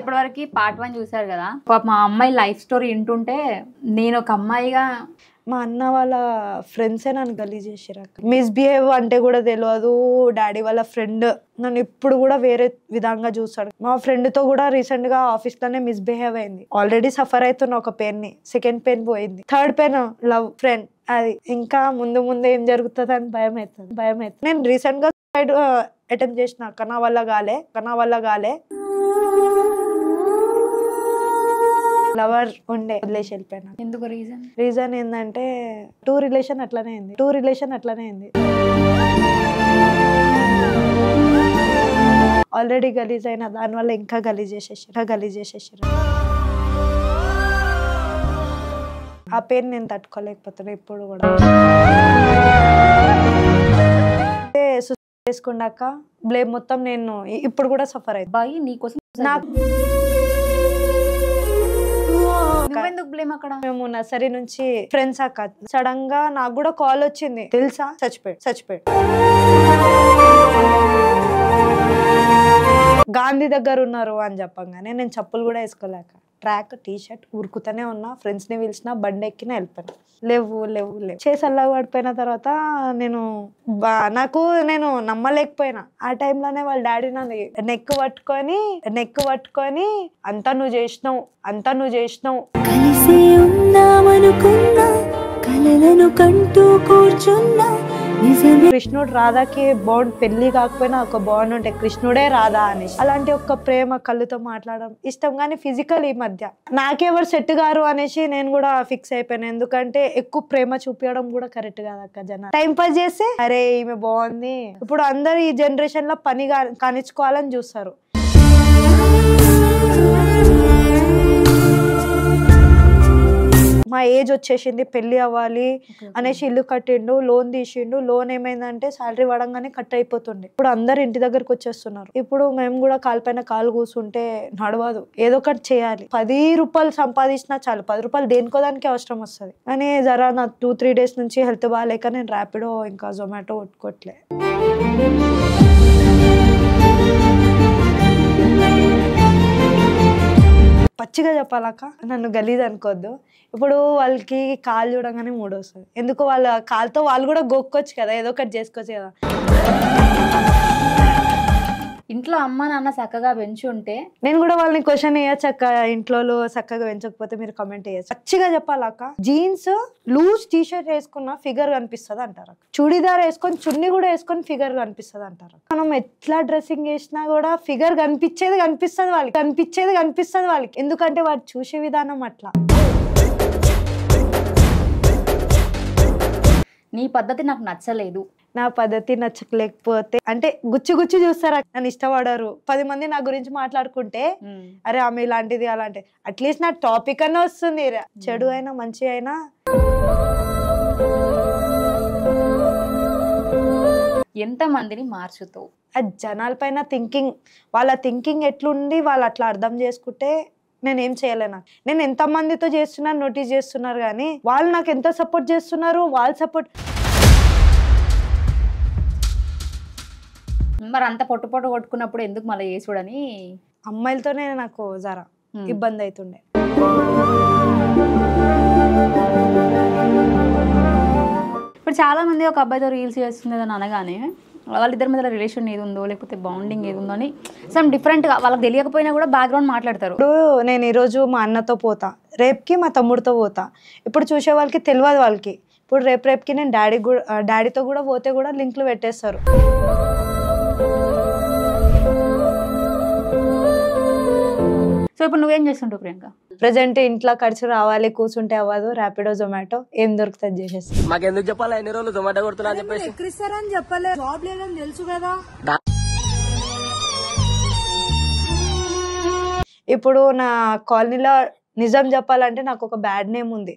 ఇప్పటివరకు part one చూసారు కదా మా అమ్మాయి లైఫ్ స్టోరీ వింటుంటే నేను ఒక అమ్మాయిగా మా అన్న వాళ్ళ ఫ్రెండ్సే నన్ను గలీ చేసారు మిస్బిహేవ్ అంటే కూడా తెలియదు డాడీ వాళ్ళ ఫ్రెండ్ నన్ను ఇప్పుడు కూడా వేరే విధంగా చూస్తాడు మా ఫ్రెండ్తో కూడా రీసెంట్గా ఆఫీస్లోనే మిస్బిహేవ్ అయింది ఆల్రెడీ సఫర్ అవుతున్న ఒక పెయిన్ని సెకండ్ పెయిన్ పోయింది థర్డ్ పెయిన్ లవ్ ఫ్రెండ్ అది ఇంకా ముందు ముందు ఏం జరుగుతుంది అని భయం అవుతుంది భయం అవుతుంది నేను రీసెంట్గా సైడ్ అటెంప్ట్ చేసిన కన్నా వల్ల గాలే కన్నా వల్ల గాలే లవర్ ఉండే వదిలేసి వెళ్ళిపోయినా ఎందుకు రీజన్ రీజన్ ఏంటంటే టూ రిలేషన్ అట్లనే అయింది టూ రిలేషన్ అట్లనే అయింది ఆల్రెడీ గలీజ్ అయిన దానివల్ల ఇంకా గలీజ్ చేసేసారు ఇంకా గలీజ్ చేసేసారు ఆ పేరు నేను తట్టుకోలేకపోతున్నా ఇప్పుడు కూడా చేసుకున్నాక బ్లేమ్ మొత్తం నేను ఇప్పుడు కూడా సఫర్ అయింది బాయ్ నీకోసం నాకు అక్కడ మేము నర్సరీ నుంచి ఫ్రెండ్స్ అక్క సడన్ గా నాకు కూడా కాల్ వచ్చింది తెలుసా చచ్చిపోయి చచ్చిపోయి గాంధీ దగ్గర ఉన్నారు అని చెప్పంగానే నేను చెప్పులు కూడా వేసుకోలేక ట్రాక్ టీ షర్ట్ ఉరుకుతూనే ఉన్నా ఫ్రెండ్స్ని పిలిచిన బండి ఎక్కిన వెళ్ళిపోయాను లేవు లేవు లేవు చేసి అల్లా పడిపోయిన తర్వాత నేను నాకు నేను నమ్మలేకపోయినా ఆ టైంలోనే వాళ్ళ డాడీ నన్ను నెక్ పట్టుకొని నెక్ పట్టుకొని అంతా నువ్వు చేసినావు అంతా నువ్వు చేసినావు కలిసి ఉన్నామనుకున్నా కలలను కంటూ కూర్చున్నా కృష్ణుడు రాధాకి బాండ్ పెళ్లి కాకపోయినా ఒక బాండ్ ఉంటే కృష్ణుడే రాధా అని అలాంటి ఒక ప్రేమ కళ్ళుతో మాట్లాడడం ఇష్టం కానీ ఫిజికల్ ఈ మధ్య నాకెవరు సెట్ గారు అనేసి నేను కూడా ఫిక్స్ అయిపోయినా ఎందుకంటే ఎక్కువ ప్రేమ చూపించడం కూడా కరెక్ట్ కాదు అక్క జన టైం పాస్ చేస్తే అరే ఈమె బాగుంది ఇప్పుడు అందరు ఈ జనరేషన్ లో పని కానిచ్చుకోవాలని చూస్తారు మా ఏజ్ వచ్చేసింది పెళ్ళి అవ్వాలి అనేసి ఇల్లు కట్టిండు లోన్ తీసిండు లోన్ ఏమైందంటే శాలరీ పడంగానే కట్ అయిపోతుండే ఇప్పుడు అందరు ఇంటి దగ్గరకు వచ్చేస్తున్నారు ఇప్పుడు మేము కూడా కాలిపైన కాలు కూర్చుంటే నడవదు ఏదో ఒకటి చేయాలి పది రూపాయలు సంపాదించినా చాలు పది రూపాయలు దేనికో దానికి అవసరం వస్తుంది కానీ జరా నా టూ త్రీ డేస్ నుంచి హెల్త్ బాగాలేక నేను ర్యాపిడో ఇంకా జొమాటో కొట్టుకోవట్లే పచ్చిగా చెప్పాలక్క నన్ను గలీజ్ అనుకోవద్దు ఇప్పుడు వాళ్ళకి కాలు చూడగానే మూడు వస్తుంది ఎందుకు వాళ్ళ కాలుతో వాళ్ళు కూడా గొక్కొచ్చు కదా ఏదో ఒకటి చేసుకోవచ్చు కదా ఇంట్లో అమ్మ నాన్న చక్కగా పెంచుంటే నేను కూడా వాళ్ళని క్వశ్చన్ వేయచ్చు అక్క ఇంట్లో చక్కగా పెంచకపోతే మీరు కమెంట్ వేయచ్చు పచ్చిగా చెప్పాలక్క జీన్స్ లూజ్ టీ షర్ట్ వేసుకున్న ఫిగర్ కనిపిస్తుంది అంటారు చుడిదార్ వేసుకొని చున్నీ కూడా వేసుకొని ఫిగర్ కనిపిస్తుంది అంటారు మనం ఎట్లా డ్రెస్సింగ్ చేసినా కూడా ఫిగర్ కనిపించేది కనిపిస్తుంది వాళ్ళకి కనిపించేది కనిపిస్తుంది వాళ్ళకి ఎందుకంటే వాడు చూసే విధానం అట్లా నీ పద్ధతి నాకు నచ్చలేదు నా పద్ధతి నచ్చకలేకపోతే అంటే గుచ్చి గుచ్చి చూస్తారు నన్ను ఇష్టపడరు పది మంది నా గురించి మాట్లాడుకుంటే అరే ఆమె ఇలాంటిది అలాంటిది అట్లీస్ట్ నా టాపిక్ అన్న వస్తుంది చెడు అయినా మంచి అయినా ఎంత మందిని మార్చుతావు ఆ జనాలపైన థింకింగ్ వాళ్ళ థింకింగ్ ఎట్లుండి వాళ్ళు అట్లా అర్థం చేసుకుంటే నేను ఏం చేయలేను నేను ఎంత మందితో చేస్తున్నాను నోటీస్ చేస్తున్నారు కానీ వాళ్ళు నాకు ఎంత సపోర్ట్ చేస్తున్నారు వాళ్ళు సపోర్ట్ మరి అంత పొట్టు పొట్టు కొట్టుకున్నప్పుడు ఎందుకు మళ్ళీ చేసుడని అమ్మాయిలతోనే నాకు జరా ఇబ్బంది అవుతుండే ఇప్పుడు చాలా మంది ఒక అబ్బాయితో రీల్స్ చేస్తుండేదని అనగానే వాళ్ళిద్దరి మీద రిలేషన్ ఏది ఉందో లేకపోతే బాండింగ్ ఏది ఉందో అని సమ్ డిఫరెంట్గా వాళ్ళకి తెలియకపోయినా కూడా బ్యాక్గ్రౌండ్ మాట్లాడతారు ఇప్పుడు నేను ఈరోజు మా అన్నతో పోతా రేపుకి మా తమ్ముడితో పోతా ఇప్పుడు చూసే వాళ్ళకి తెలియదు వాళ్ళకి ఇప్పుడు రేపు రేపుకి నేను డాడీ కూడా డాడీతో కూడా పోతే కూడా లింక్లు పెట్టేస్తారు ఇప్పుడు నువ్వేం చేస్తుంటావు ప్రియాంక ప్రజెంట్ ఇంట్లో ఖర్చు రావాలి కూర్చుంటే అవ్వదు ర్యాపిడో జొమాటో ఏం దొరుకుతుంది చేసేసి మాకు ఎందుకు చెప్పాలి ఎన్ని రోజులు జొమాటో కొడుతున్నా చెప్పేసి ఎక్కిస్తారని చెప్పలేదు జాబ్ లేదని తెలుసు కదా ఇప్పుడు నా కాలనీలో నిజం చెప్పాలంటే నాకు ఒక బ్యాడ్ నేమ్ ఉంది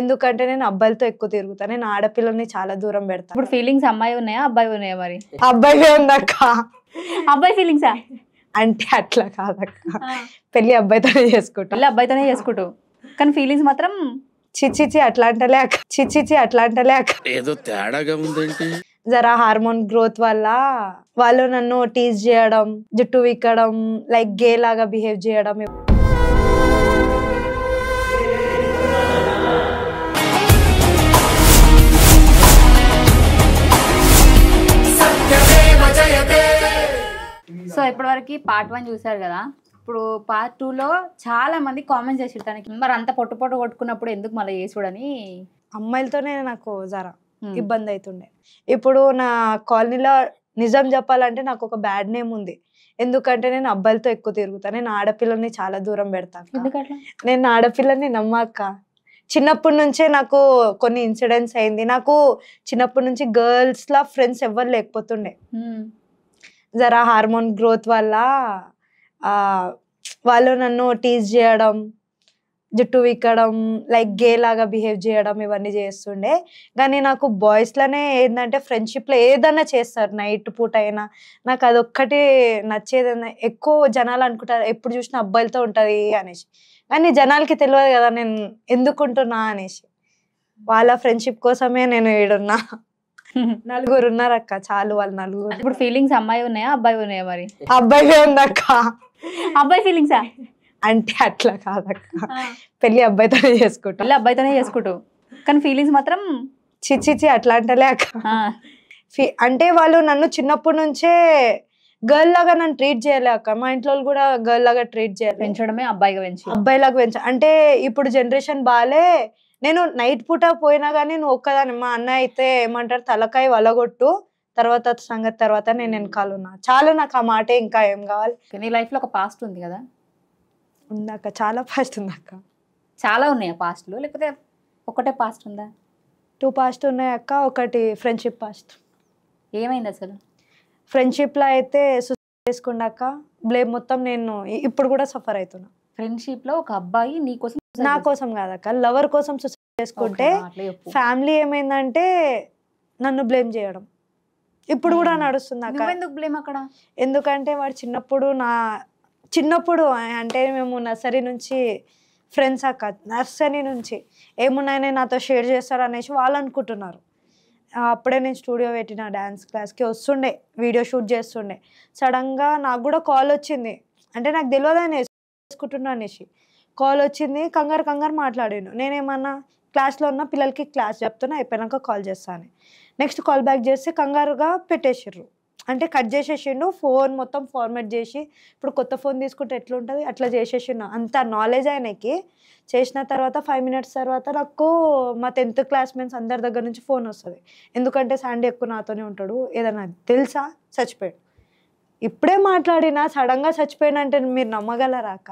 ఎందుకంటే నేను అబ్బాయిలతో ఎక్కువ తిరుగుతా నేను ఆడపిల్లల్ని చాలా దూరం పెడతా ఇప్పుడు ఫీలింగ్స్ అమ్మాయి ఉన్నాయా అబ్బాయి ఉన్నాయా మరి అబ్బాయి ఉందక్క అబ్బాయి ఫీలింగ్సా అంటే అట్లా కాదక్క పెళ్లి అబ్బాయితోనే చేసుకుంటాం పెళ్ళి అబ్బాయితోనే చేసుకుంటూ కానీ ఫీలింగ్స్ మాత్రం చిచ్చిచి అంటలే అక్క అట్లా అంటలే అక్క ఏదో తేడాగా ఉందండి జరా హార్మోన్ గ్రోత్ వల్ల వాళ్ళు నన్ను టీజ్ చేయడం జుట్టు విక్కడం లైక్ గే లాగా బిహేవ్ చేయడం సో ఇప్పటివరకు పార్ట్ వన్ చూసారు కదా ఇప్పుడు పార్ట్ టూలో చాలా మంది కామెంట్ చేసి తనకి మరి అంత పొట్టు పొట్టు కొట్టుకున్నప్పుడు ఎందుకు మళ్ళీ చేసుడని అమ్మాయిలతోనే నాకు జరా ఇబ్బంది అవుతుండే ఇప్పుడు నా కాలనీలో నిజం చెప్పాలంటే నాకు ఒక బ్యాడ్ నేమ్ ఉంది ఎందుకంటే నేను అబ్బాయిలతో ఎక్కువ తిరుగుతాను నేను ఆడపిల్లని చాలా దూరం పెడతాను నేను ఆడపిల్లని నమ్మాక చిన్నప్పటి నుంచే నాకు కొన్ని ఇన్సిడెంట్స్ అయింది నాకు చిన్నప్పటి నుంచి గర్ల్స్ లా ఫ్రెండ్స్ ఎవ్వరు లేకపోతుండే జరా హార్మోన్ గ్రోత్ వల్ల వాళ్ళు నన్ను టీజ్ చేయడం జుట్టు విక్కడం లైక్ గే లాగా బిహేవ్ చేయడం ఇవన్నీ చేస్తుండే కానీ నాకు బాయ్స్లోనే ఏంటంటే ఫ్రెండ్షిప్లో ఏదన్నా చేస్తారు నైట్ పూట అయినా నాకు అదొక్కటి నచ్చేది ఎక్కువ జనాలు అనుకుంటారు ఎప్పుడు చూసిన అబ్బాయిలతో ఉంటుంది అనేసి కానీ జనాలకి తెలియదు కదా నేను ఎందుకుంటున్నా అనేసి వాళ్ళ ఫ్రెండ్షిప్ కోసమే నేను ఏడున్నా నలుగురు ఉన్నారు అక్క చాలు వాళ్ళు నలుగురు ఇప్పుడు ఫీలింగ్స్ అమ్మాయి ఉన్నాయా అబ్బాయి ఉన్నాయా మరి అబ్బాయి ఉందక్క అబ్బాయి ఫీలింగ్స్ అంటే అట్లా కాదక్క పెళ్లి అబ్బాయితోనే చేసుకుంటా పెళ్లి అబ్బాయితోనే చేసుకుంటూ కానీ ఫీలింగ్స్ మాత్రం చిచ్చిచి అట్లా అంటలే అక్క అంటే వాళ్ళు నన్ను చిన్నప్పటి నుంచే గర్ల్ లాగా నన్ను ట్రీట్ చేయలే అక్క మా ఇంట్లో కూడా గర్ల్ లాగా ట్రీట్ చేయాలి పెంచడమే అబ్బాయిగా పెంచు అబ్బాయిలాగా పెంచు అంటే ఇప్పుడు జనరేషన్ బాలే నేను నైట్ పూట పోయినా కానీ నువ్వు ఒక్కదాని మా అన్న అయితే ఏమంటారు తలకాయ వలగొట్టు తర్వాత సంగతి తర్వాత నేను ఉన్నా చాలా నాకు ఆ మాటే ఇంకా ఏం కావాలి నీ లైఫ్లో ఒక పాస్ట్ ఉంది కదా ఉందాక చాలా పాస్ట్ ఉందాక చాలా ఉన్నాయా పాస్ట్లు లేకపోతే ఒకటే పాస్ట్ ఉందా టూ పాస్ట్ ఉన్నాయి అక్క ఒకటి ఫ్రెండ్షిప్ పాస్ట్ ఏమైంది అసలు ఫ్రెండ్షిప్లో అయితే చేసుకున్నాక బ్లేమ్ మొత్తం నేను ఇప్పుడు కూడా సఫర్ అవుతున్నా ఫ్రెండ్షిప్లో ఒక అబ్బాయి నీకోసం నా కోసం కాదక్క లవర్ కోసం సుసైడ్ చేసుకుంటే ఫ్యామిలీ ఏమైందంటే నన్ను బ్లేమ్ చేయడం ఇప్పుడు కూడా నడుస్తుంది అక్క ఎందుకు బ్లేమ్ అక్కడ ఎందుకంటే వాడు చిన్నప్పుడు నా చిన్నప్పుడు అంటే మేము నర్సరీ నుంచి ఫ్రెండ్స్ అక్క నర్సరీ నుంచి ఏమున్నాయని నాతో షేర్ చేస్తారు అనేసి వాళ్ళు అనుకుంటున్నారు అప్పుడే నేను స్టూడియో పెట్టిన డ్యాన్స్ క్లాస్కి వస్తుండే వీడియో షూట్ చేస్తుండే సడన్గా నాకు కూడా కాల్ వచ్చింది అంటే నాకు తెలియదు అనేసి చేసుకుంటున్నా అనేసి కాల్ వచ్చింది కంగారు కంగారు మాట్లాడాను నేనేమన్నా క్లాస్లో ఉన్న పిల్లలకి క్లాస్ చెప్తున్నా అయిపోయాక కాల్ చేస్తాను నెక్స్ట్ కాల్ బ్యాక్ చేస్తే కంగారుగా పెట్టేసిర్రు అంటే కట్ చేసేసిండు ఫోన్ మొత్తం ఫార్మాట్ చేసి ఇప్పుడు కొత్త ఫోన్ తీసుకుంటే ఎట్లుంటుంది అట్లా చేసేసిండు అంత నాలెడ్జ్ ఆయనకి చేసిన తర్వాత ఫైవ్ మినిట్స్ తర్వాత నాకు మా టెన్త్ క్లాస్మేట్స్ అందరి దగ్గర నుంచి ఫోన్ వస్తుంది ఎందుకంటే సండే ఎక్కువ నాతోనే ఉంటాడు ఏదన్నా తెలుసా చచ్చిపోయాడు ఇప్పుడే మాట్లాడినా సడన్గా చచ్చిపోయాడు అంటే మీరు నమ్మగలరాక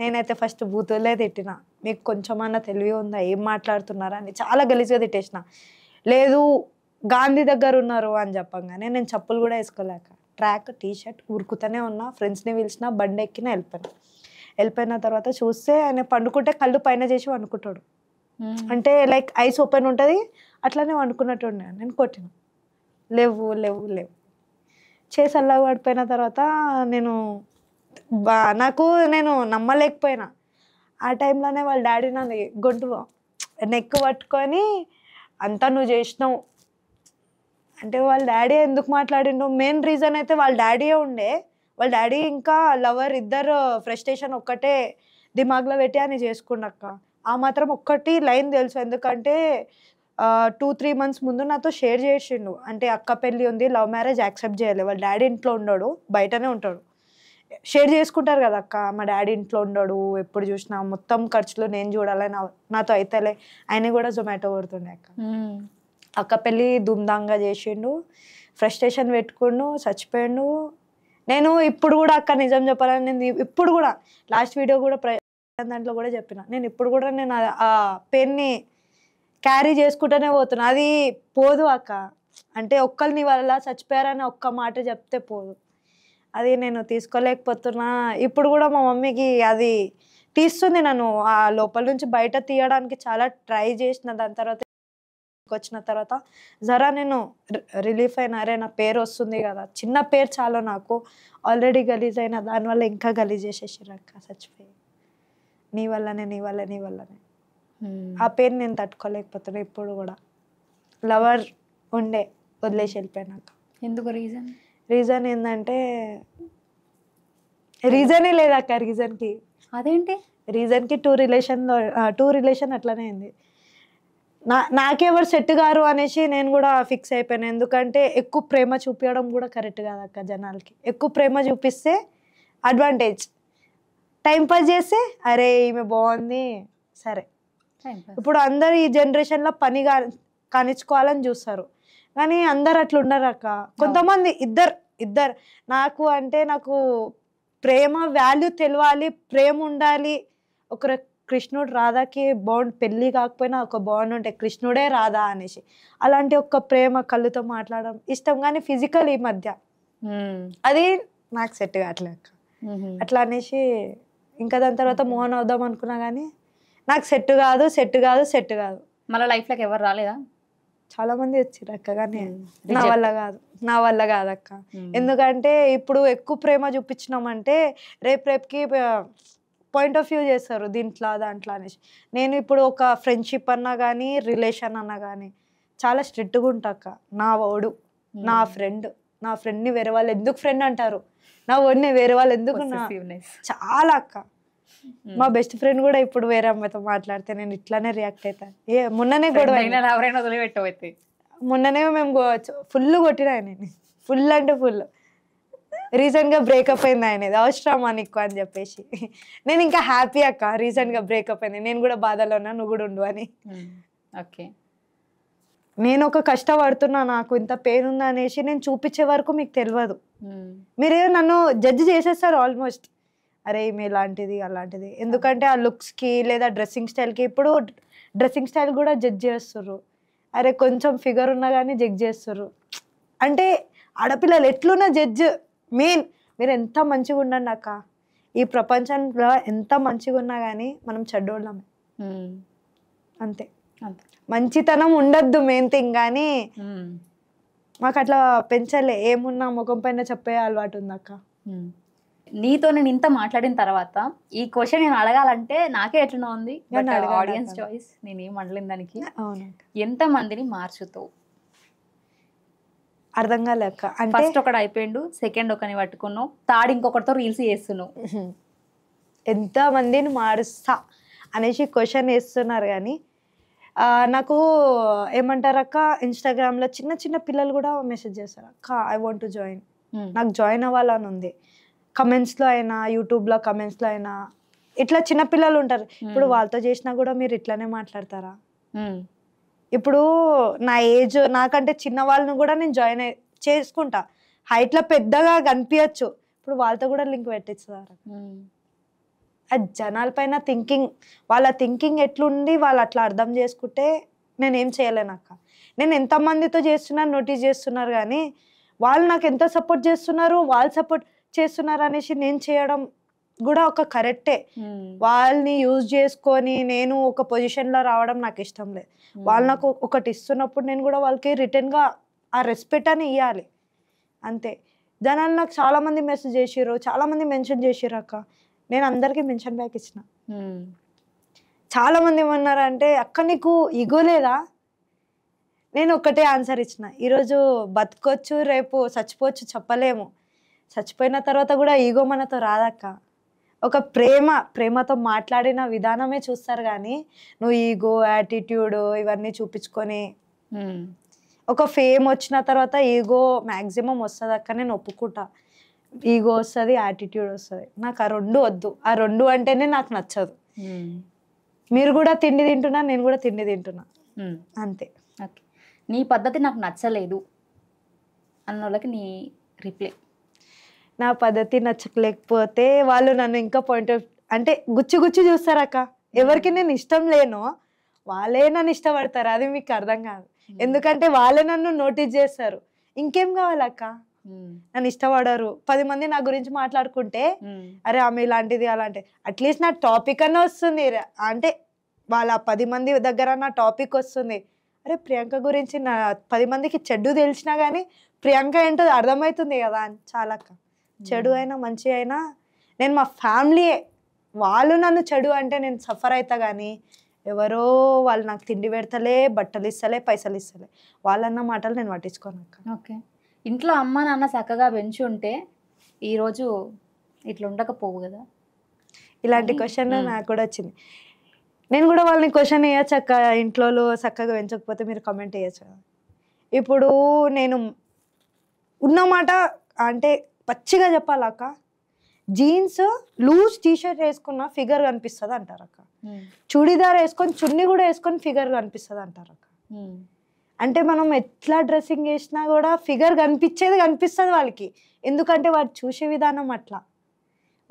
నేనైతే ఫస్ట్ బూతులే తిట్టిన మీకు కొంచెమన్నా తెలివి ఉందా ఏం మాట్లాడుతున్నారా అని చాలా గలీజ్గా తిట్టేసిన లేదు గాంధీ దగ్గర ఉన్నారు అని చెప్పంగానే నేను చెప్పులు కూడా వేసుకోలేక ట్రాక్ టీ షర్ట్ ఉరుకుతూనే ఉన్నా ఫ్రెండ్స్ని పిలిచిన బండి ఎక్కిన వెళ్ళిపోయినా వెళ్ళిపోయిన తర్వాత చూస్తే ఆయన పండుకుంటే కళ్ళు పైన చేసి వండుకుంటాడు అంటే లైక్ ఐస్ ఓపెన్ ఉంటుంది అట్లానే వండుకున్నట్టు ఉన్నాను నేను కొట్టిన లేవు లేవు లేవు చేసి అల్లా పడిపోయిన తర్వాత నేను నాకు నేను నమ్మలేకపోయినా ఆ టైంలోనే వాళ్ళ డాడీ నన్ను గొంతు నెక్ పట్టుకొని అంతా నువ్వు చేసినావు అంటే వాళ్ళ డాడీ ఎందుకు మాట్లాడిండు మెయిన్ రీజన్ అయితే వాళ్ళ డాడీయే ఉండే వాళ్ళ డాడీ ఇంకా లవర్ ఇద్దరు ఫ్రస్ట్రేషన్ ఒక్కటే దిమాగ్లో పెట్టి అని చేసుకున్నాక ఆ మాత్రం ఒక్కటి లైన్ తెలుసు ఎందుకంటే టూ త్రీ మంత్స్ ముందు నాతో షేర్ చేసిండు అంటే అక్క పెళ్ళి ఉంది లవ్ మ్యారేజ్ యాక్సెప్ట్ చేయాలి వాళ్ళ డాడీ ఇంట్లో ఉండడు బయటనే ఉంటాడు షేర్ చేసుకుంటారు కదా అక్క మా డాడీ ఇంట్లో ఉండడు ఎప్పుడు చూసినా మొత్తం ఖర్చులు నేను చూడాలి నాతో అయితేలే ఆయన కూడా జొమాటో కొడుతుండే అక్క అక్క పెళ్ళి దుమ్దాంగా చేసిండు ఫ్రస్ట్రేషన్ పెట్టుకుండు చచ్చిపోయిండు నేను ఇప్పుడు కూడా అక్క నిజం చెప్పాలని నేను ఇప్పుడు కూడా లాస్ట్ వీడియో కూడా దాంట్లో కూడా చెప్పిన నేను ఇప్పుడు కూడా నేను ఆ పెన్ని క్యారీ చేసుకుంటూనే పోతున్నా అది పోదు అక్క అంటే ఒక్కరిని వల్ల చచ్చిపోయారని ఒక్క మాట చెప్తే పోదు అది నేను తీసుకోలేకపోతున్నా ఇప్పుడు కూడా మా మమ్మీకి అది తీస్తుంది నన్ను ఆ లోపల నుంచి బయట తీయడానికి చాలా ట్రై చేసిన దాని తర్వాత వచ్చిన తర్వాత జరా నేను రిలీఫ్ అయిన అరే నా పేరు వస్తుంది కదా చిన్న పేరు చాలు నాకు ఆల్రెడీ గలీజ్ అయిన దానివల్ల ఇంకా గలీజ్ చేసేసారక్క చచ్చిపోయి నీ వల్లనే నీ వల్ల నీ వల్లనే ఆ పేరు నేను తట్టుకోలేకపోతున్నా ఇప్పుడు కూడా లవర్ ఉండే వదిలేసి వెళ్ళిపోయినాక ఎందుకు రీజన్ రీజన్ ఏంటంటే రీజనే లేదు అక్క రీజన్కి అదేంటి రీజన్కి టూ రిలేషన్ టూ రిలేషన్ అట్లనే అయింది నా నాకెవరు సెట్ గారు అనేసి నేను కూడా ఫిక్స్ అయిపోయాను ఎందుకంటే ఎక్కువ ప్రేమ చూపించడం కూడా కరెక్ట్ కాదు అక్క జనాలకి ఎక్కువ ప్రేమ చూపిస్తే అడ్వాంటేజ్ టైం పాస్ చేస్తే అరే ఈమె బాగుంది సరే ఇప్పుడు అందరు ఈ జనరేషన్లో పని కానిచ్చుకోవాలని చూస్తారు కానీ అందరు అట్లా ఉండరు అక్క కొంతమంది ఇద్దరు ఇద్దరు నాకు అంటే నాకు ప్రేమ వాల్యూ తెలియాలి ప్రేమ ఉండాలి ఒకరు కృష్ణుడు రాధాకి బాండ్ పెళ్ళి కాకపోయినా ఒక బాండ్ ఉంటే కృష్ణుడే రాధా అనేసి అలాంటి ఒక ప్రేమ కళ్ళుతో మాట్లాడడం ఇష్టం కానీ ఫిజికల్ ఈ మధ్య అది నాకు సెట్ కావట్లేదు అట్లా అనేసి ఇంకా దాని తర్వాత మోహన్ అవుదాం అనుకున్నా కానీ నాకు సెట్ కాదు సెట్ కాదు సెట్ కాదు మళ్ళీ లైఫ్లోకి ఎవరు రాలేదా చాలా మంది వచ్చారు అక్క కానీ నా వల్ల కాదు నా వల్ల కాదక్క ఎందుకంటే ఇప్పుడు ఎక్కువ ప్రేమ చూపించినామంటే రేపు రేపుకి పాయింట్ ఆఫ్ వ్యూ చేస్తారు దీంట్లో దాంట్లో అనేసి నేను ఇప్పుడు ఒక ఫ్రెండ్షిప్ అన్నా కానీ రిలేషన్ అన్నా కానీ చాలా స్ట్రిక్ట్గా అక్క నా వాడు నా ఫ్రెండ్ నా ఫ్రెండ్ని వేరే వాళ్ళు ఎందుకు ఫ్రెండ్ అంటారు నా వాడిని వేరే వాళ్ళు ఎందుకు చాలా అక్క మా బెస్ట్ ఫ్రెండ్ కూడా ఇప్పుడు వేరే అమ్మాయితో మాట్లాడితే నేను ఇట్లానే రియాక్ట్ అవుతాను ఏ మొన్ననే గొడవ ఎవరైనా మొన్ననే మేము ఫుల్ కొట్టిన ఆయన ఫుల్ అంటే ఫుల్ రీసెంట్ గా బ్రేకప్ అయింది ఆయనది అవసరమా నీకు అని చెప్పేసి నేను ఇంకా హ్యాపీ అక్క రీసెంట్ గా బ్రేకప్ అయింది నేను కూడా బాధలో ఉన్నా నువ్వు కూడా ఉండు అని ఓకే hmm. నేను ఒక కష్టపడుతున్నా నాకు ఇంత పెయిన్ ఉందా అనేసి నేను చూపించే వరకు మీకు తెలియదు hmm. మీరేదో నన్ను జడ్జ్ చేసేస్తారు ఆల్మోస్ట్ అరే ఈమె ఇలాంటిది అలాంటిది ఎందుకంటే ఆ లుక్స్కి లేదా డ్రెస్సింగ్ స్టైల్కి ఇప్పుడు డ్రెస్సింగ్ స్టైల్ కూడా జడ్జ్ చేస్తుర్రు అరే కొంచెం ఫిగర్ ఉన్నా కానీ జడ్జ్ చేస్తుర్రు అంటే ఆడపిల్లలు ఎట్లున్న జడ్జ్ మెయిన్ మీరు ఎంత మంచిగా ఉండండి అక్క ఈ ప్రపంచంలో ఎంత మంచిగా ఉన్నా కానీ మనం చెడ్డోళ్ళం అంతే మంచితనం ఉండద్దు మెయిన్ థింగ్ కానీ మాకు అట్లా పెంచలే ఏమున్నా ముఖం పైన చెప్పే అలవాటు ఉందక్క నీతో నేను ఇంత మాట్లాడిన తర్వాత ఈ క్వశ్చన్ నేను అడగాలంటే నాకే ఎట్లా ఉంది ఆడియన్స్ చాయిస్ నేను ఏం అనలేను దానికి ఎంత మందిని మార్చుతావు అర్థం కాలేక ఫస్ట్ ఒకటి అయిపోయిండు సెకండ్ ఒకని పట్టుకున్నావు థర్డ్ ఇంకొకటితో రీల్స్ చేస్తున్నావు ఎంత మందిని మారుస్తా అనేసి క్వశ్చన్ వేస్తున్నారు కానీ నాకు ఏమంటారు అక్క ఇన్స్టాగ్రామ్లో చిన్న చిన్న పిల్లలు కూడా మెసేజ్ చేస్తారు అక్క ఐ వాంట్ టు జాయిన్ నాకు జాయిన్ అవ్వాలని ఉంది కమెంట్స్లో అయినా యూట్యూబ్లో కమెంట్స్లో అయినా ఇట్లా చిన్నపిల్లలు ఉంటారు ఇప్పుడు hmm. వాళ్ళతో చేసినా కూడా మీరు ఇట్లానే మాట్లాడతారా hmm. ఇప్పుడు నా ఏజ్ నాకంటే చిన్న వాళ్ళని కూడా నేను జాయిన్ చేసుకుంటా హైట్లో పెద్దగా కనిపించచ్చు ఇప్పుడు వాళ్ళతో కూడా లింక్ పెట్టిస్తారు అది hmm. జనాలపైన థింకింగ్ వాళ్ళ థింకింగ్ ఎట్లుండి వాళ్ళు అట్లా అర్థం చేసుకుంటే నేనేం చేయలేను అక్క నేను ఎంతమందితో చేస్తున్నాను నోటీస్ చేస్తున్నారు కానీ వాళ్ళు నాకు ఎంత సపోర్ట్ చేస్తున్నారు వాళ్ళు సపోర్ట్ చేస్తున్నారు అనేసి నేను చేయడం కూడా ఒక కరెక్టే వాళ్ళని యూజ్ చేసుకొని నేను ఒక పొజిషన్లో రావడం నాకు ఇష్టం లేదు వాళ్ళు నాకు ఒకటి ఇస్తున్నప్పుడు నేను కూడా వాళ్ళకి రిటర్న్గా ఆ రెస్పెక్ట్ అని ఇవ్వాలి అంతే దానివల్ల నాకు చాలామంది మెసేజ్ చేసిర్రు చాలామంది మెన్షన్ చేసిర్రు అక్క నేను అందరికీ మెన్షన్ బ్యాక్ ఇచ్చిన చాలామంది ఏమన్నారు అంటే అక్క నీకు ఇగో లేదా నేను ఒక్కటే ఆన్సర్ ఇచ్చిన ఈరోజు బతకొచ్చు రేపు చచ్చిపోవచ్చు చెప్పలేము చచ్చిపోయిన తర్వాత కూడా ఈగో మనతో రాదక్క ఒక ప్రేమ ప్రేమతో మాట్లాడిన విధానమే చూస్తారు కానీ నువ్వు ఈగో యాటిట్యూడ్ ఇవన్నీ చూపించుకొని ఒక ఫేమ్ వచ్చిన తర్వాత ఈగో మ్యాక్సిమం వస్తుంది అక్క నేను ఒప్పుకుంటా ఈగో వస్తుంది యాటిట్యూడ్ వస్తుంది నాకు ఆ రెండు వద్దు ఆ రెండు అంటేనే నాకు నచ్చదు మీరు కూడా తిండి తింటున్నా నేను కూడా తిండి తింటున్నా అంతే నీ పద్ధతి నాకు నచ్చలేదు అన్న వాళ్ళకి నీ రిప్లై నా పద్ధతి నచ్చకలేకపోతే వాళ్ళు నన్ను ఇంకా పాయింట్ ఆఫ్ అంటే గుచ్చి గుచ్చి చూస్తారక్క ఎవరికి నేను ఇష్టం లేను వాళ్ళే నన్ను ఇష్టపడతారు అది మీకు అర్థం కాదు hmm. ఎందుకంటే వాళ్ళే నన్ను నోటీస్ చేస్తారు ఇంకేం కావాలక్క hmm. నన్ను ఇష్టపడరు పది మంది నా గురించి మాట్లాడుకుంటే hmm. అరే ఆమె ఇలాంటిది అలాంటి అట్లీస్ట్ నా టాపిక్ అన్న వస్తుంది అంటే వాళ్ళ పది మంది దగ్గర నా టాపిక్ వస్తుంది అరే ప్రియాంక గురించి నా పది మందికి చెడ్డు తెలిసినా కానీ ప్రియాంక ఏంటో అర్థమవుతుంది కదా అని చాలా చెడు hmm. అయినా మంచి అయినా నేను మా ఫ్యామిలీ వాళ్ళు నన్ను చెడు అంటే నేను సఫర్ అవుతా కానీ ఎవరో వాళ్ళు నాకు తిండి పెడతలే బట్టలు ఇస్తలే పైసలు ఇస్తలే వాళ్ళన్న మాటలు నేను పట్టించుకోను ఓకే ఇంట్లో అమ్మ నాన్న చక్కగా పెంచి ఉంటే ఈరోజు ఇట్లా ఉండకపోవు కదా ఇలాంటి క్వశ్చన్ నాకు కూడా వచ్చింది నేను కూడా వాళ్ళని క్వశ్చన్ వేయచ్చు అక్క ఇంట్లో చక్కగా పెంచకపోతే మీరు కమెంట్ వేయచ్చు ఇప్పుడు నేను ఉన్నమాట అంటే పచ్చిగా చెప్పాలి అక్క జీన్స్ లూజ్ టీషర్ట్ వేసుకున్న ఫిగర్ కనిపిస్తుంది అంటారు అక్క hmm. చుడిదార్ వేసుకొని చున్నీ కూడా వేసుకొని ఫిగర్ కనిపిస్తుంది అంటారు అక్క hmm. అంటే మనం ఎట్లా డ్రెస్సింగ్ చేసినా కూడా ఫిగర్ కనిపించేది కనిపిస్తుంది వాళ్ళకి ఎందుకంటే వాడు చూసే విధానం అట్లా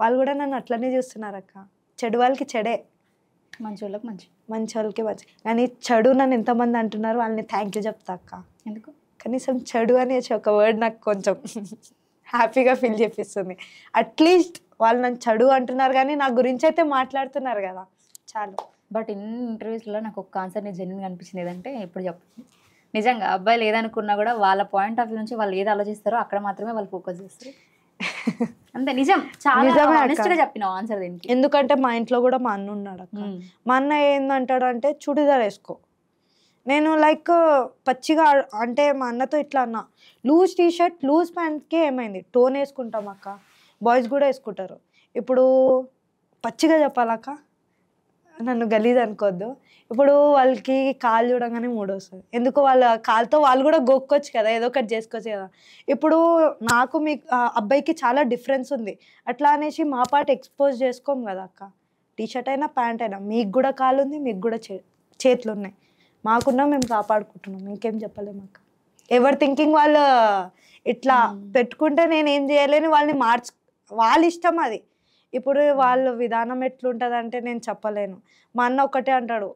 వాళ్ళు కూడా నన్ను అట్లనే చూస్తున్నారు అక్క చెడు వాళ్ళకి చెడే మంచి వాళ్ళకి మంచి మంచి వాళ్ళకి మంచి కానీ చెడు నన్ను ఎంతమంది అంటున్నారు వాళ్ళని థ్యాంక్ యూ చెప్తా అక్క ఎందుకు కనీసం చెడు అనేసి ఒక వర్డ్ నాకు కొంచెం హ్యాపీగా ఫీల్ చేపిస్తుంది అట్లీస్ట్ వాళ్ళు నన్ను చెడు అంటున్నారు కానీ నా గురించి అయితే మాట్లాడుతున్నారు కదా చాలు బట్ ఇన్ని ఇంటర్వ్యూస్లో నాకు ఒక ఆన్సర్ నేను జెన్యున్ అనిపించింది ఏదంటే ఇప్పుడు చెప్పండి నిజంగా అబ్బాయిలు ఏదనుకున్నా కూడా వాళ్ళ పాయింట్ ఆఫ్ వ్యూ నుంచి వాళ్ళు ఏది ఆలోచిస్తారో అక్కడ మాత్రమే వాళ్ళు ఫోకస్ చేస్తారు అంతే నిజం చాలా చెప్పిన ఆన్సర్ దీనికి ఎందుకంటే మా ఇంట్లో కూడా మా అన్న ఉన్నాడు మా అన్న అంటే చుడిదార్ వేసుకో నేను లైక్ పచ్చిగా అంటే మా అన్నతో ఇట్లా అన్నా లూజ్ టీ షర్ట్ లూజ్ ప్యాంట్కే ఏమైంది టోన్ వేసుకుంటాం అక్క బాయ్స్ కూడా వేసుకుంటారు ఇప్పుడు పచ్చిగా చెప్పాలక్క నన్ను గలీజ్ అనుకోవద్దు ఇప్పుడు వాళ్ళకి కాలు చూడంగానే మూడు వస్తుంది ఎందుకు వాళ్ళ కాలుతో వాళ్ళు కూడా గొక్కొచ్చు కదా ఏదో ఒకటి చేసుకోవచ్చు కదా ఇప్పుడు నాకు మీ అబ్బాయికి చాలా డిఫరెన్స్ ఉంది అట్లా అనేసి మా పాట ఎక్స్పోజ్ చేసుకోం కదా అక్క టీ షర్ట్ అయినా ప్యాంట్ అయినా మీకు కూడా కాలు ఉంది మీకు కూడా చేతులు ఉన్నాయి మాకున్నా మేము కాపాడుకుంటున్నాం ఇంకేం చెప్పలేము అక్క ఎవరి థింకింగ్ వాళ్ళు ఇట్లా hmm. పెట్టుకుంటే నేను ఏం చేయలేని వాళ్ళని మార్చు వాళ్ళ ఇష్టం అది ఇప్పుడు hmm. వాళ్ళ విధానం ఎట్లుంటుంది అంటే నేను చెప్పలేను మా అన్న ఒకటే అంటాడు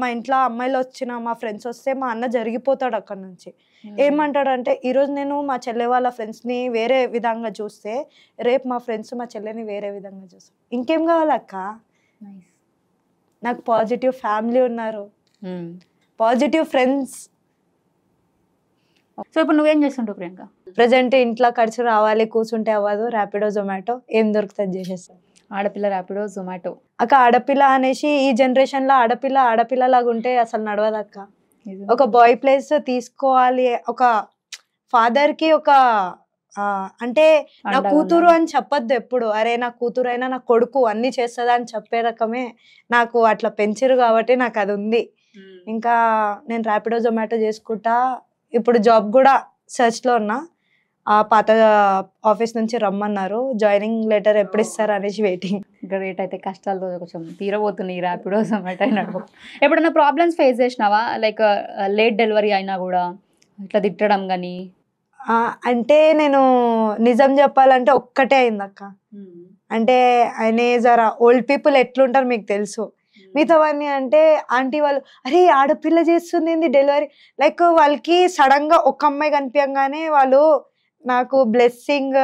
మా ఇంట్లో అమ్మాయిలు వచ్చిన మా ఫ్రెండ్స్ వస్తే మా అన్న జరిగిపోతాడు అక్కడ నుంచి hmm. ఏమంటాడంటే ఈరోజు నేను మా చెల్లె వాళ్ళ ఫ్రెండ్స్ని వేరే విధంగా చూస్తే రేపు మా ఫ్రెండ్స్ మా చెల్లెని వేరే విధంగా చూస్తాం ఇంకేం కావాలక్క నాకు పాజిటివ్ ఫ్యామిలీ ఉన్నారు పాజిటివ్ ఫ్రెండ్స్ సో ఇప్పుడు నువ్వేం చేస్తుంటావు ప్రియాంక ప్రజెంట్ ఇంట్లో ఖర్చు రావాలి కూర్చుంటే అవ్వదు ర్యాపిడో జొమాటో ఏం దొరుకుతుంది చేసేస్తాను ఆడపిల్ల ర్యాపిడో జొమాటో అక్క ఆడపిల్ల అనేసి ఈ జనరేషన్లో ఆడపిల్ల ఆడపిల్ల లాగా ఉంటే అసలు నడవదు అక్క ఒక బాయ్ ప్లేస్ తీసుకోవాలి ఒక ఫాదర్ కి ఒక అంటే నా కూతురు అని చెప్పొద్దు ఎప్పుడు అరే నా కూతురు అయినా నా కొడుకు అన్ని చేస్తుందా అని చెప్పే రకమే నాకు అట్లా పెంచరు కాబట్టి నాకు అది ఉంది ఇంకా నేను ర్యాపిడో జొమాటో చేసుకుంటా ఇప్పుడు జాబ్ కూడా సెర్చ్లో ఉన్నా ఆ పాత ఆఫీస్ నుంచి రమ్మన్నారు జాయినింగ్ లెటర్ ఎప్పుడు ఇస్తారు అనేసి వెయిటింగ్ గ్రేట్ అయితే కష్టాలు కొంచెం తీరబోతున్నాయి ర్యాపిడో జొమాటో అయినా ఎప్పుడన్నా ప్రాబ్లమ్స్ ఫేస్ చేసినావా లైక్ లేట్ డెలివరీ అయినా కూడా ఇట్లా తిట్టడం కానీ అంటే నేను నిజం చెప్పాలంటే ఒక్కటే అయింది అక్క అంటే ఆయన జరా ఓల్డ్ పీపుల్ ఎట్లుంటారు మీకు తెలుసు మిగతావన్నీ అంటే ఆంటీ వాళ్ళు అరే ఆడపిల్ల చేస్తుంది డెలివరీ లైక్ వాళ్ళకి సడన్ గా ఒక అమ్మాయి కనిపించగానే వాళ్ళు నాకు బ్లెస్సింగ్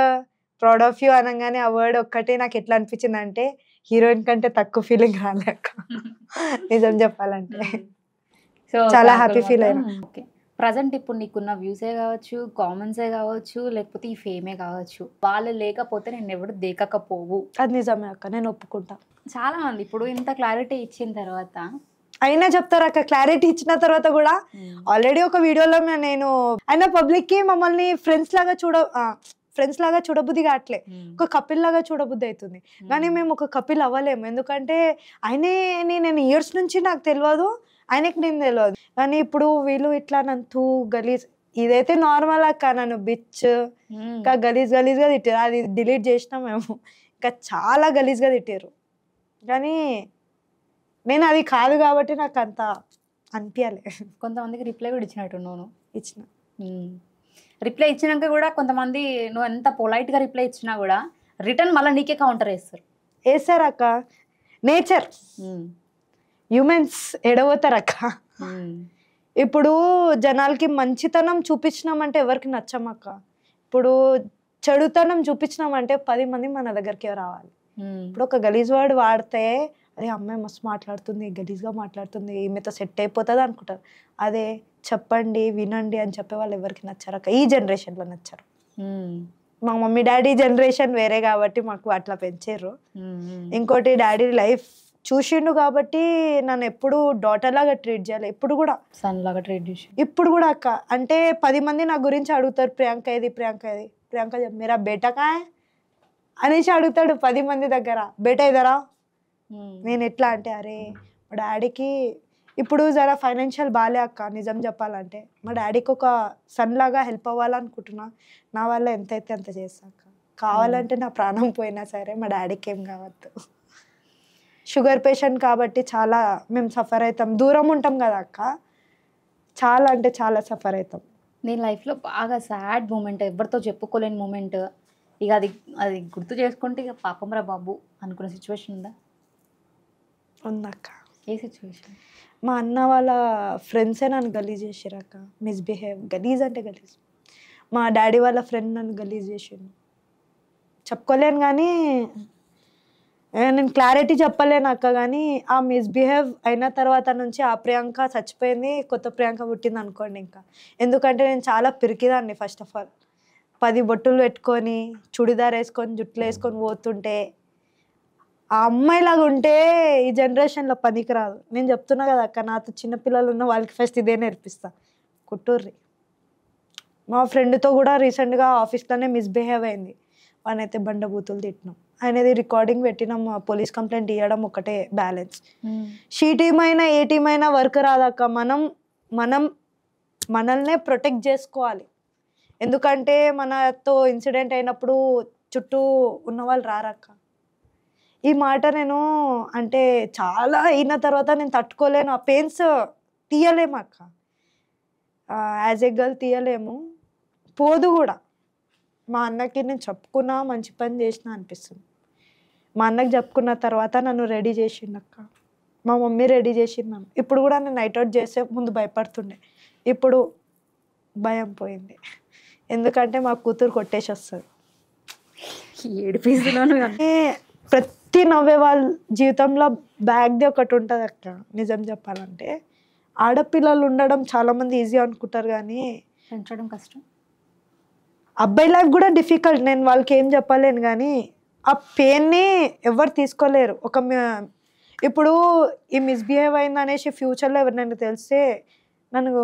ప్రౌడ్ ఆఫ్ యూ అనగానే ఆ వర్డ్ ఒక్కటే నాకు ఎట్లా అనిపించింది అంటే హీరోయిన్ కంటే తక్కువ ఫీలింగ్ రాలేక నిజం చెప్పాలంటే చాలా హ్యాపీ ఫీల్ అయినా ప్రజెంట్ ఇప్పుడు నీకున్న వ్యూసే కావచ్చు కామెంట్సే కావచ్చు లేకపోతే ఈ ఫేమే కావచ్చు వాళ్ళు లేకపోతే నేను ఎవరు దేకకపోవు అది నిజమే అక్క నేను ఒప్పుకుంటా చాలా మంది ఇప్పుడు ఇంత క్లారిటీ ఇచ్చిన తర్వాత అయినా చెప్తారు అక్క క్లారిటీ ఇచ్చిన తర్వాత కూడా ఆల్రెడీ ఒక వీడియోలో నేను అయినా పబ్లిక్ కి మమ్మల్ని ఫ్రెండ్స్ లాగా చూడ ఫ్రెండ్స్ లాగా చూడబుద్ధి కావట్లే ఒక కపిల్ లాగా చూడబుద్ధి అవుతుంది కానీ మేము ఒక కపిల్ అవ్వలేము ఎందుకంటే ఆయనే నేను ఇయర్స్ నుంచి నాకు తెలియదు ఆయనకి నేను తెలియదు కానీ ఇప్పుడు వీళ్ళు ఇట్లా నన్ను తూ గలీజ్ ఇదైతే నార్మల్ అక్క నన్ను బిచ్ ఇంకా గలీజ్ గలీజ్గా తిట్టారు అది డిలీట్ చేసినా మేము ఇంకా చాలా గలీజ్గా తిట్టారు కానీ నేను అది కాదు కాబట్టి నాకు అంత అనిపించాలి కొంతమందికి రిప్లై కూడా ఇచ్చినట్టు నువ్వు ఇచ్చిన రిప్లై ఇచ్చినాక కూడా కొంతమంది నువ్వు ఎంత పొలైట్గా రిప్లై ఇచ్చినా కూడా రిటర్న్ మళ్ళీ నీకే కౌంటర్ వేస్తారు వేస్తారు అక్క నేచర్ హ్యూమెన్స్ రక hmm. ఇప్పుడు జనాలకి మంచితనం చూపించినామంటే ఎవరికి నచ్చమక్క ఇప్పుడు చెడుతనం చూపించినామంటే పది మంది మన దగ్గరికి రావాలి hmm. ఇప్పుడు ఒక గలీజ్ వర్డ్ వాడితే అరే అమ్మాయి మస్తు మాట్లాడుతుంది గలీజ్గా మాట్లాడుతుంది ఈమెతో సెట్ అయిపోతుంది అనుకుంటారు అదే చెప్పండి వినండి అని చెప్పే వాళ్ళు ఎవరికి నచ్చారక్క ఈ జనరేషన్లో నచ్చారు hmm. మా మమ్మీ డాడీ జనరేషన్ వేరే కాబట్టి మాకు అట్లా పెంచారు ఇంకోటి డాడీ లైఫ్ చూసిండు కాబట్టి నన్ను ఎప్పుడు డాటర్ లాగా ట్రీట్ చేయాలి ఎప్పుడు కూడా సన్ లాగా ట్రీట్ చేసి ఇప్పుడు కూడా అక్క అంటే పది మంది నా గురించి అడుగుతారు ప్రియాంక ఇది ప్రియాంక ఏది ప్రియాంక మీరా బేటకా అనేసి అడుగుతాడు పది మంది దగ్గర బేట ఇదరా నేను ఎట్లా అంటే అరే మా డాడీకి ఇప్పుడు జరా ఫైనాన్షియల్ బాలే అక్క నిజం చెప్పాలంటే మా డాడీకి ఒక సన్ లాగా హెల్ప్ అవ్వాలనుకుంటున్నా నా వల్ల ఎంతైతే అంత అక్క కావాలంటే నా ప్రాణం పోయినా సరే మా డాడీకి ఏం కావద్దు షుగర్ పేషెంట్ కాబట్టి చాలా మేము సఫర్ అవుతాం దూరం ఉంటాం కదా అక్క చాలా అంటే చాలా సఫర్ అవుతాం నేను లైఫ్లో బాగా సాడ్ మూమెంట్ ఎవరితో చెప్పుకోలేని మూమెంట్ ఇక అది అది గుర్తు చేసుకుంటే ఇక పాపంరా బాబు అనుకున్న సిచ్యువేషన్ ఉందా ఉందక్క ఏ సిచ్యువేషన్ మా అన్న వాళ్ళ ఫ్రెండ్సే నన్ను గలీజ్ చేసిరక్క మిస్బిహేవ్ గలీజ్ అంటే గలీజ్ మా డాడీ వాళ్ళ ఫ్రెండ్ నన్ను గలీజ్ చేసిండు చెప్పుకోలేను కానీ నేను క్లారిటీ చెప్పలేను అక్క కానీ ఆ మిస్బిహేవ్ అయిన తర్వాత నుంచి ఆ ప్రియాంక చచ్చిపోయింది కొత్త ప్రియాంక పుట్టింది అనుకోండి ఇంకా ఎందుకంటే నేను చాలా పిరికిదాన్ని ఫస్ట్ ఆఫ్ ఆల్ పది బొట్టులు పెట్టుకొని చుడిదార్ వేసుకొని జుట్లు వేసుకొని పోతుంటే ఆ అమ్మాయిలాగా ఉంటే ఈ జనరేషన్లో పనికిరాదు నేను చెప్తున్నా కదా అక్క నాతో చిన్నపిల్లలు ఉన్న వాళ్ళకి ఫస్ట్ ఇదే నేర్పిస్తా కుట్టూర్రి మా ఫ్రెండ్తో కూడా రీసెంట్గా ఆఫీస్లోనే మిస్బిహేవ్ అయింది వాడినైతే బండబూతులు తిట్టినాం అనేది రికార్డింగ్ పెట్టినాం పోలీస్ కంప్లైంట్ ఇవ్వడం ఒకటే బ్యాలెన్స్ షీ టీమ్ అయినా ఏ టీమ్ అయినా వర్క్ రాదాక మనం మనం మనల్నే ప్రొటెక్ట్ చేసుకోవాలి ఎందుకంటే మనతో ఇన్సిడెంట్ అయినప్పుడు చుట్టూ ఉన్న వాళ్ళు రారక్క ఈ మాట నేను అంటే చాలా అయిన తర్వాత నేను తట్టుకోలేను ఆ పెయిన్స్ తీయలేము అక్క యాజ్ ఏ గర్ల్ తీయలేము పోదు కూడా మా అన్నకి నేను చెప్పుకున్నా మంచి పని చేసిన అనిపిస్తుంది మా అన్నకు చెప్పుకున్న తర్వాత నన్ను రెడీ చేసిండు అక్క మా మమ్మీ రెడీ చేసింది ఇప్పుడు కూడా నేను నైట్ అవుట్ చేసే ముందు భయపడుతుండే ఇప్పుడు భయం పోయింది ఎందుకంటే మా కూతురు కొట్టేసి వస్తుంది ఏడు ప్రతి నవ్వే వాళ్ళ జీవితంలో బ్యాగ్ది ఒకటి ఉంటుంది అక్క నిజం చెప్పాలంటే ఆడపిల్లలు ఉండడం చాలామంది ఈజీ అనుకుంటారు కానీ పెంచడం కష్టం అబ్బాయి లైఫ్ కూడా డిఫికల్ట్ నేను వాళ్ళకి ఏం చెప్పలేను కానీ ఆ పెయిన్ని ఎవరు తీసుకోలేరు ఒక ఇప్పుడు ఈ మిస్బిహేవ్ అయింది అనేసి ఫ్యూచర్లో ఎవరినైనా తెలిస్తే నన్ను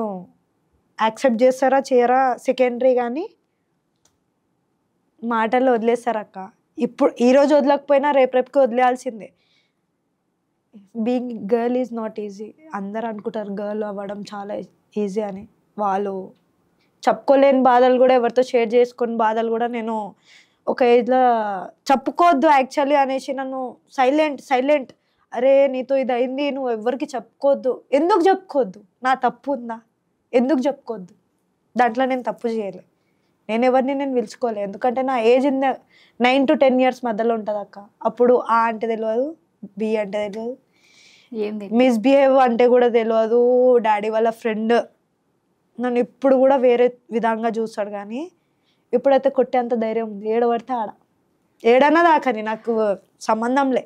యాక్సెప్ట్ చేస్తారా చేయరా సెకండరీ కానీ మాటలు వదిలేస్తారక్క ఇప్పుడు ఈరోజు వదలకపోయినా రేపు రేపుకి వదిలేయాల్సిందే being girl is not easy అందరు అనుకుంటారు గర్ల్ అవ్వడం చాలా ఈజీ అని వాళ్ళు చెప్పుకోలేని బాధలు కూడా ఎవరితో షేర్ చేసుకుని బాధలు కూడా నేను ఒక ఏజ్లో చెప్పుకోవద్దు యాక్చువల్లీ అనేసి నన్ను సైలెంట్ సైలెంట్ అరే నీతో ఇది అయింది నువ్వు ఎవరికి చెప్పుకోవద్దు ఎందుకు చెప్పుకోవద్దు నా తప్పు ఉందా ఎందుకు చెప్పుకోవద్దు దాంట్లో నేను తప్పు చేయలే నేను ఎవరిని నేను పిలుచుకోలే ఎందుకంటే నా age in nine to ten years మధ్యలో ఉంటుంది అక్క అప్పుడు ఆ అంటే తెలియదు బి అంటే తెలియదు మిస్బిహేవ్ అంటే కూడా తెలియదు డాడీ వాళ్ళ ఫ్రెండ్ నన్ను ఇప్పుడు కూడా వేరే విధంగా చూస్తాడు కానీ ఇప్పుడైతే కొట్టేంత ధైర్యం ఉంది ఏడబడితే ఆడ ఏడన్నా దాకని నాకు సంబంధంలే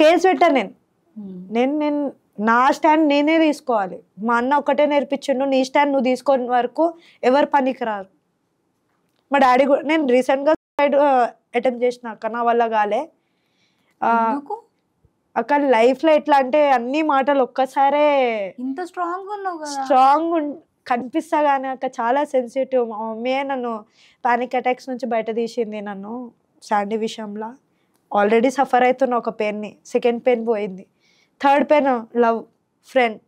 కేసు పెట్టాను నేను hmm. నేను నేను నా స్టాండ్ నేనే తీసుకోవాలి మా అన్న ఒక్కటే నేర్పించిండు నీ స్టాండ్ నువ్వు తీసుకొని వరకు ఎవరు పనికి రారు మా డాడీ కూడా నేను రీసెంట్గా సైడ్ అటెంప్ట్ చేసిన అక్క నా వల్ల కాలే అక్క లైఫ్లో ఎట్లా అంటే అన్ని మాటలు ఒక్కసారే ఇంత స్ట్రాంగ్ స్ట్రాంగ్ కనిపిస్తా కానీ అక్క చాలా సెన్సిటివ్ మా నన్ను పానిక్ అటాక్స్ నుంచి బయట తీసింది నన్ను శాండీ విషయంలో ఆల్రెడీ సఫర్ అవుతున్న ఒక పెయిన్ని సెకండ్ పెయిన్ పోయింది థర్డ్ పెయిన్ లవ్ ఫ్రెండ్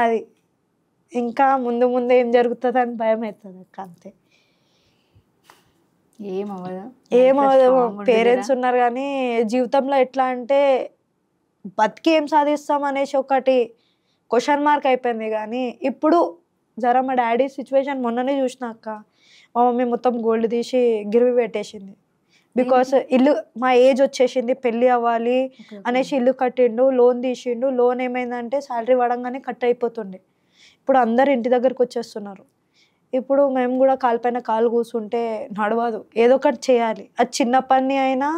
అది ఇంకా ముందు ముందు ఏం జరుగుతుంది అని భయం అవుతుంది అక్క అంతే ఏమవదు ఏమవదు పేరెంట్స్ ఉన్నారు కానీ జీవితంలో ఎట్లా అంటే బతికి ఏం సాధిస్తాం అనేసి ఒకటి క్వశ్చన్ మార్క్ అయిపోయింది కానీ ఇప్పుడు జర మా డాడీ సిచ్యువేషన్ మొన్ననే చూసినాక మా మమ్మీ మొత్తం గోల్డ్ తీసి గిరివి పెట్టేసింది బికాస్ ఇల్లు మా ఏజ్ వచ్చేసింది పెళ్ళి అవ్వాలి అనేసి ఇల్లు కట్టిండు లోన్ తీసిండు లోన్ ఏమైందంటే శాలరీ పడంగానే కట్ అయిపోతుండే ఇప్పుడు అందరు ఇంటి దగ్గరకు వచ్చేస్తున్నారు ఇప్పుడు మేము కూడా కాలుపైన కాలు కూర్చుంటే నడవదు ఏదో ఒకటి చేయాలి అది చిన్న పని అయినా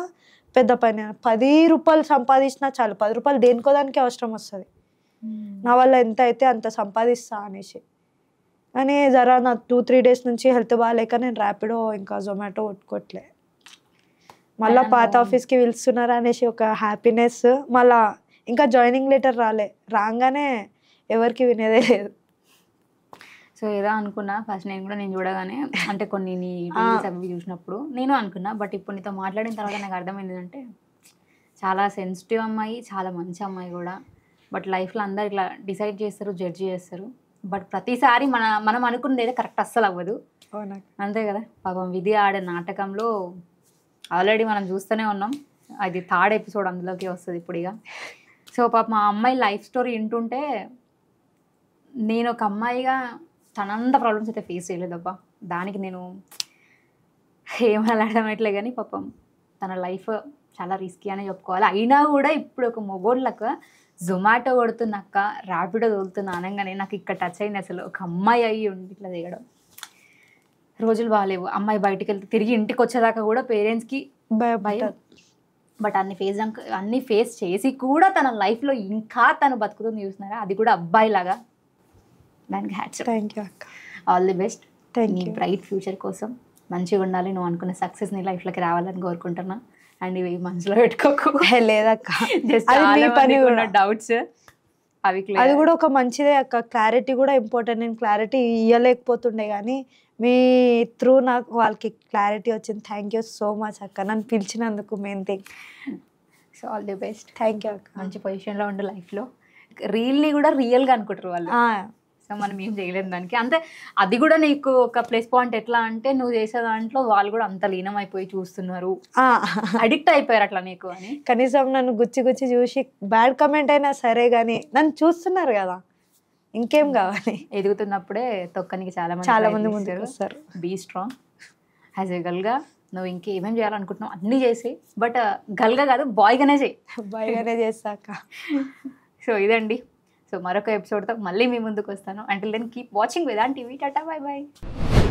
పెద్ద పని అయినా పది రూపాయలు సంపాదించినా చాలు పది రూపాయలు దేనికోదానికి అవసరం వస్తుంది నా వల్ల ఎంత అయితే అంత సంపాదిస్తా అనేసి కానీ జరా నా టూ త్రీ డేస్ నుంచి హెల్త్ బాగాలేక నేను ర్యాపిడో ఇంకా జొమాటో కొట్టుకోవట్లే మళ్ళా పాత ఆఫీస్కి పిలుస్తున్నారు అనేసి ఒక హ్యాపీనెస్ మళ్ళా ఇంకా జాయినింగ్ లెటర్ రాలే రాగానే ఎవరికి వినేదే లేదు సో ఏదో అనుకున్నా ఫస్ట్ నేను కూడా నేను చూడగానే అంటే కొన్ని అవి చూసినప్పుడు నేను అనుకున్నా బట్ ఇప్పుడు నీతో మాట్లాడిన తర్వాత నాకు అర్థమైంది అంటే చాలా సెన్సిటివ్ అమ్మాయి చాలా మంచి అమ్మాయి కూడా బట్ లైఫ్లో అందరు ఇట్లా డిసైడ్ చేస్తారు జడ్జ్ చేస్తారు బట్ ప్రతిసారి మన మనం అనుకునేది కరెక్ట్ అస్సలు అవ్వదు అంతే కదా పాపం విధి ఆడే నాటకంలో ఆల్రెడీ మనం చూస్తూనే ఉన్నాం అది థర్డ్ ఎపిసోడ్ అందులోకి వస్తుంది ఇప్పుడు ఇక సో పాప మా అమ్మాయి లైఫ్ స్టోరీ వింటుంటే నేను ఒక అమ్మాయిగా తనంత ప్రాబ్లమ్స్ అయితే ఫేస్ చేయలేదబ్బా దానికి నేను ఏం ఎట్లే కానీ పాపం తన లైఫ్ చాలా రిస్కీ అనే చెప్పుకోవాలి అయినా కూడా ఇప్పుడు ఒక మొగోళ్ళకు జొమాటో కొడుతున్నాక ర్యాపిడో తోలుతున్నా అనగానే నాకు ఇక్కడ టచ్ అయింది అసలు ఒక అమ్మాయి అయ్యి ఉంది ఇట్లా దిగడం రోజులు బాగాలేవు అమ్మాయి బయటికి వెళ్తే తిరిగి ఇంటికి వచ్చేదాకా కూడా పేరెంట్స్కి భయం బట్ అన్ని ఫేస్ అన్ని ఫేస్ చేసి కూడా తన లైఫ్లో ఇంకా తను బతుకుతుంది చూస్తున్నారా అది కూడా అబ్బాయిలాగా దానికి హ్యాచ్ థ్యాంక్ యూ అక్క all the best you bright future కోసం మంచిగా ఉండాలి నువ్వు అనుకున్న సక్సెస్ నీ లైఫ్లోకి రావాలని కోరుకుంటున్నా అండ్ ఇవి మనసులో పెట్టుకోకు లేదక్క కూడా డౌట్స్ అవి అది కూడా ఒక మంచిదే అక్క క్లారిటీ కూడా ఇంపార్టెంట్ నేను క్లారిటీ ఇవ్వలేకపోతుండే కానీ మీ త్రూ నాకు వాళ్ళకి క్లారిటీ వచ్చింది థ్యాంక్ యూ సో మచ్ అక్క నన్ను పిలిచినందుకు main thing so all the best thank you అక్క మంచి పొజిషన్లో ఉండే లైఫ్లో రీల్ని కూడా రియల్గా అనుకుంటారు వాళ్ళు చేసినాం మనం ఏం చేయలేము దానికి అంతే అది కూడా నీకు ఒక ప్లస్ పాయింట్ ఎట్లా అంటే నువ్వు చేసే దాంట్లో వాళ్ళు కూడా అంత లీనం అయిపోయి చూస్తున్నారు అడిక్ట్ అయిపోయారు అట్లా నీకు అని కనీసం నన్ను గుచ్చి గుచ్చి చూసి బ్యాడ్ కమెంట్ అయినా సరే కానీ నన్ను చూస్తున్నారు కదా ఇంకేం కావాలి ఎదుగుతున్నప్పుడే తొక్కనికి చాలా మంది చాలా మంది ముందు sir be strong as a గల్గా నువ్వు ఇంకేమేం చేయాలనుకుంటున్నావు అన్నీ చేసి బట్ గల్గా uh, కాదు బాయ్గానే చేయి బాయ్గానే చేస్తాక సో ఇదండి సో మరొక ఎపిసోడ్తో మళ్ళీ మీ ముందుకు వస్తాను అంటే దెన్ కీప్ వాచింగ్ విదాన్ టీవీ టాటా బాయ్ బాయ్